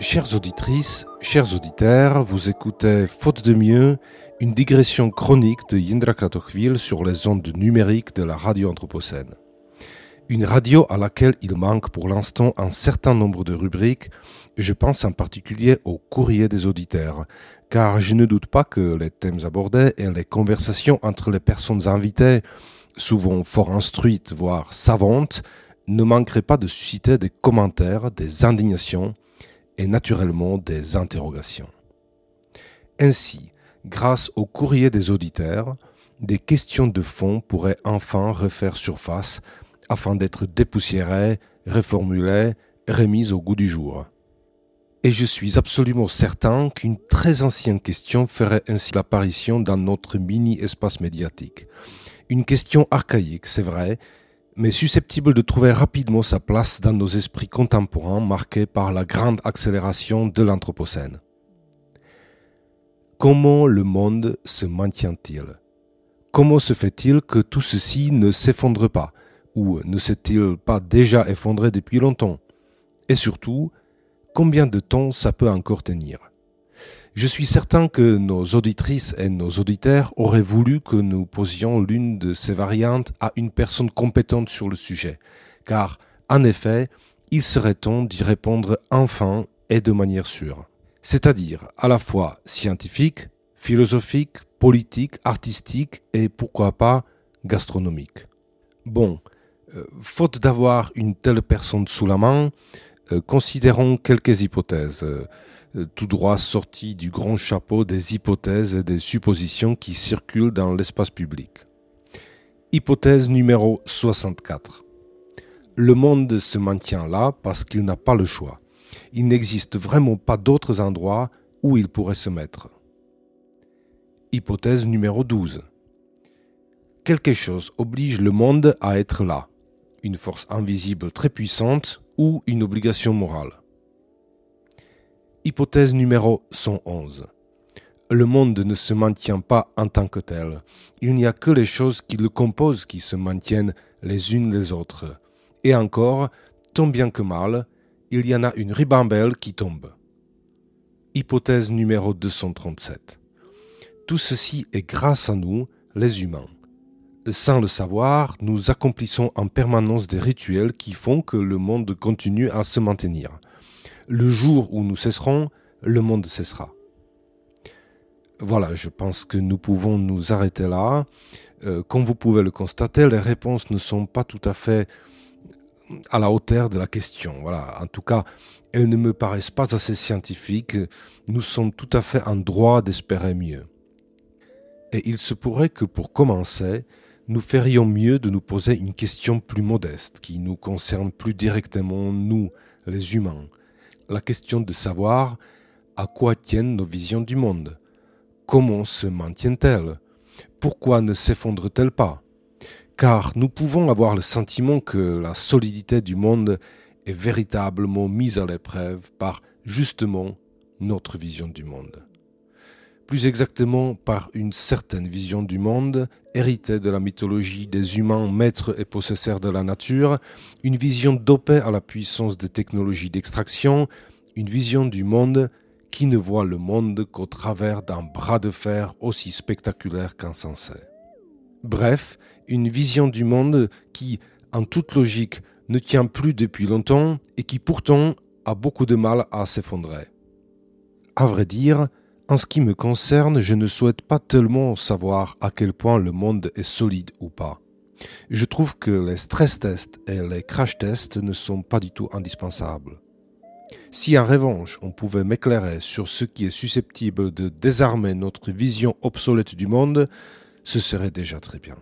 Chères auditrices, chers auditeurs, vous écoutez Faute de mieux, une digression chronique de Yendra Kratochvil sur les ondes numériques de la radio Anthropocène. Une radio à laquelle il manque pour l'instant un certain nombre de rubriques, je pense en particulier au courrier des auditeurs, car je ne doute pas que les thèmes abordés et les conversations entre les personnes invitées, souvent fort instruites, voire savantes, ne manqueraient pas de susciter des commentaires, des indignations, et naturellement des interrogations. Ainsi, grâce au courrier des auditeurs, des questions de fond pourraient enfin refaire surface afin d'être dépoussiérées, reformulées, remises au goût du jour. Et je suis absolument certain qu'une très ancienne question ferait ainsi l'apparition dans notre mini-espace médiatique. Une question archaïque, c'est vrai, mais susceptible de trouver rapidement sa place dans nos esprits contemporains marqués par la grande accélération de l'Anthropocène. Comment le monde se maintient-il Comment se fait-il que tout ceci ne s'effondre pas Ou ne s'est-il pas déjà effondré depuis longtemps Et surtout, combien de temps ça peut encore tenir je suis certain que nos auditrices et nos auditeurs auraient voulu que nous posions l'une de ces variantes à une personne compétente sur le sujet, car, en effet, il serait temps d'y répondre enfin et de manière sûre, c'est-à-dire à la fois scientifique, philosophique, politique, artistique et pourquoi pas gastronomique. Bon, euh, faute d'avoir une telle personne sous la main, euh, considérons quelques hypothèses. Euh, euh, tout droit sorti du grand chapeau des hypothèses et des suppositions qui circulent dans l'espace public. Hypothèse numéro 64. Le monde se maintient là parce qu'il n'a pas le choix. Il n'existe vraiment pas d'autres endroits où il pourrait se mettre. Hypothèse numéro 12. Quelque chose oblige le monde à être là, une force invisible très puissante ou une obligation morale. Hypothèse numéro 111. Le monde ne se maintient pas en tant que tel. Il n'y a que les choses qui le composent qui se maintiennent les unes les autres. Et encore, tant bien que mal, il y en a une ribambelle qui tombe. Hypothèse numéro 237. Tout ceci est grâce à nous, les humains. Sans le savoir, nous accomplissons en permanence des rituels qui font que le monde continue à se maintenir. Le jour où nous cesserons, le monde cessera. Voilà, je pense que nous pouvons nous arrêter là. Euh, comme vous pouvez le constater, les réponses ne sont pas tout à fait à la hauteur de la question. Voilà, en tout cas, elles ne me paraissent pas assez scientifiques. Nous sommes tout à fait en droit d'espérer mieux. Et il se pourrait que pour commencer, nous ferions mieux de nous poser une question plus modeste, qui nous concerne plus directement, nous, les humains, la question de savoir à quoi tiennent nos visions du monde, comment se maintiennent-elles, pourquoi ne s'effondrent-elles pas Car nous pouvons avoir le sentiment que la solidité du monde est véritablement mise à l'épreuve par justement notre vision du monde plus exactement par une certaine vision du monde, héritée de la mythologie des humains maîtres et possesseurs de la nature, une vision dopée à la puissance des technologies d'extraction, une vision du monde qui ne voit le monde qu'au travers d'un bras de fer aussi spectaculaire qu'insensé. Bref, une vision du monde qui, en toute logique, ne tient plus depuis longtemps et qui pourtant a beaucoup de mal à s'effondrer. À vrai dire, en ce qui me concerne, je ne souhaite pas tellement savoir à quel point le monde est solide ou pas. Je trouve que les stress tests et les crash tests ne sont pas du tout indispensables. Si en revanche on pouvait m'éclairer sur ce qui est susceptible de désarmer notre vision obsolète du monde, ce serait déjà très bien.